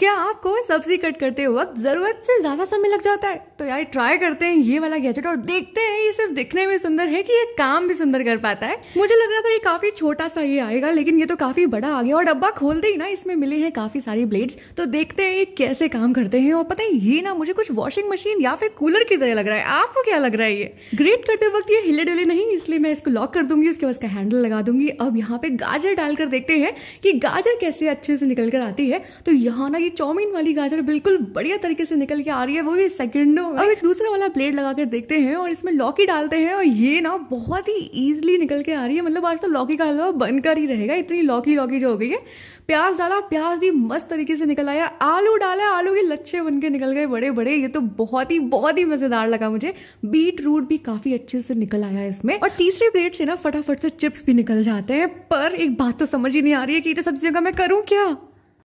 क्या आपको सब्जी कट करते वक्त ज़रूरत से ज़्यादा समय लग जाता है तो यार ट्राई करते हैं ये वाला गैजेट और देखते हैं ये सिर्फ दिखने में सुंदर है कि ये काम भी सुंदर कर पाता है मुझे लग रहा था ये काफ़ी छोटा सा ये आएगा लेकिन ये तो काफ़ी बड़ा आ गया और डब्बा खोलते ही ना इसमें मिले हैं काफ़ी सारी ब्लेड्स तो देखते हैं ये कैसे काम करते हैं और पता है ये ना मुझे कुछ वॉशिंग मशीन या फिर कूलर की तरह लग रहा है आपको क्या लग रहा है ये ग्रेट करते वक्त ये हिले डुले नहीं इसलिए मैं इसको लॉक कर दूंगी उसके बाद हैंडल लगा दूंगी अब यहाँ पे गाजर डालकर देखते हैं कि गाजर कैसे अच्छे से निकल कर आती है तो यहाँ ना वाली चौमिन वाली गाजर बिल्कुल बढ़िया तरीके से निकल के आ रही है वो भी सेकंडो अब एक दूसरा वाला ब्लेड लगा कर देखते हैं और इसमें लौकी डालते हैं और ये ना बहुत ही ईजिली निकल के आ रही है मतलब आज तो लौकी का हलवा बनकर ही रहेगा इतनी लौकी लौकी जो हो गई है प्याज डाला प्याज भी मस्त तरीके से निकल आया आलू डाला आलू के लच्छे बन के निकल गए बड़े बड़े ये तो बहुत ही बहुत ही मजेदार लगा मुझे बीट रूट भी काफी अच्छे से निकल आया इसमें और तीसरे प्लेट से ना फटाफट से चिप्स भी निकल जाते हैं पर एक बात तो समझ ही नहीं आ रही है कि तो सब्जियों का मैं करूँ क्या